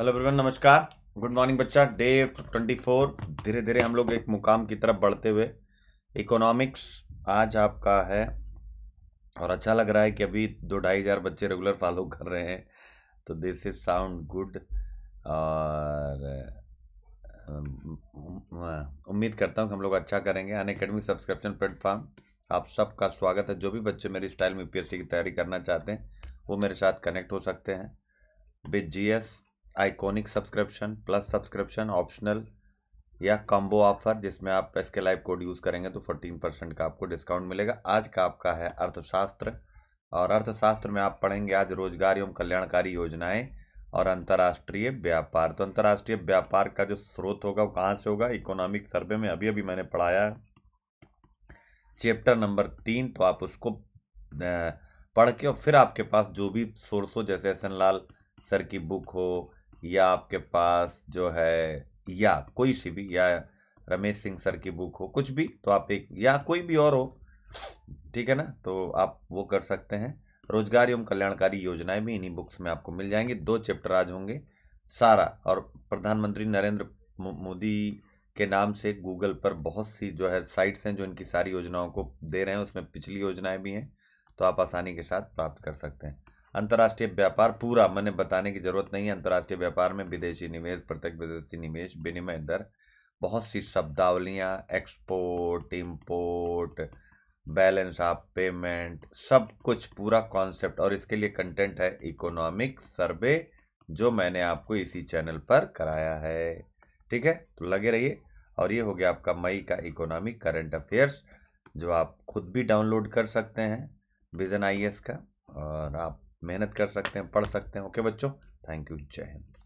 hello everyone नमस्कार good morning बच्चा day 24 धीरे धीरे हम लोग एक मुकाम की तरफ बढ़ते हुए इकोनॉमिक्स आज आपका है और अच्छा लग रहा है कि अभी दो ढाई हज़ार बच्चे रेगुलर फॉलो कर रहे हैं तो दिस इज साउंड गुड और उम्मीद करता हूँ कि हम लोग अच्छा करेंगे अन अकेडमी सब्सक्रिप्शन प्लेटफॉर्म आप सबका स्वागत है जो भी बच्चे मेरी स्टाइल में यूपीएससी की तैयारी करना चाहते हैं वो मेरे साथ कनेक्ट हो सकते हैं with GS iconic subscription plus subscription optional या कॉम्बो ऑफर जिसमें आप एस के लाइव कोड यूज़ करेंगे तो फोर्टीन परसेंट का आपको डिस्काउंट मिलेगा आज का आपका है अर्थशास्त्र और अर्थशास्त्र में आप पढ़ेंगे आज रोजगार एवं कल्याणकारी योजनाएं और अंतर्राष्ट्रीय व्यापार तो अंतर्राष्ट्रीय व्यापार का जो स्रोत होगा वो कहाँ से होगा इकोनॉमिक सर्वे में अभी अभी मैंने पढ़ाया चैप्टर नंबर तीन तो आप उसको पढ़ के और फिर आपके पास जो भी सोर्स हो जैसे एस लाल सर की बुक हो या आपके पास जो है या कोई सी भी या रमेश सिंह सर की बुक हो कुछ भी तो आप एक या कोई भी और हो ठीक है ना तो आप वो कर सकते हैं रोजगार एवं कल्याणकारी योजनाएं भी इन्हीं बुक्स में आपको मिल जाएंगी दो चैप्टर आज होंगे सारा और प्रधानमंत्री नरेंद्र मोदी के नाम से गूगल पर बहुत सी जो है साइट्स हैं जो इनकी सारी योजनाओं को दे रहे हैं उसमें पिछली योजनाएं भी हैं तो आप आसानी के साथ प्राप्त कर सकते हैं अंतर्राष्ट्रीय व्यापार पूरा मैंने बताने की ज़रूरत नहीं है अंतर्राष्ट्रीय व्यापार में विदेशी निवेश प्रत्यक्ष विदेशी निवेश विनिमय दर बहुत सी शब्दावलियाँ export import balance of payment सब कुछ पूरा कॉन्सेप्ट और इसके लिए कंटेंट है इकोनॉमिक सर्वे जो मैंने आपको इसी चैनल पर कराया है ठीक है तो लगे रहिए और ये हो गया आपका मई का इकोनॉमिक करंट अफेयर्स जो आप खुद भी डाउनलोड कर सकते हैं विजन आई का और आप मेहनत कर सकते हैं पढ़ सकते हैं ओके बच्चों थैंक यू जय हिंद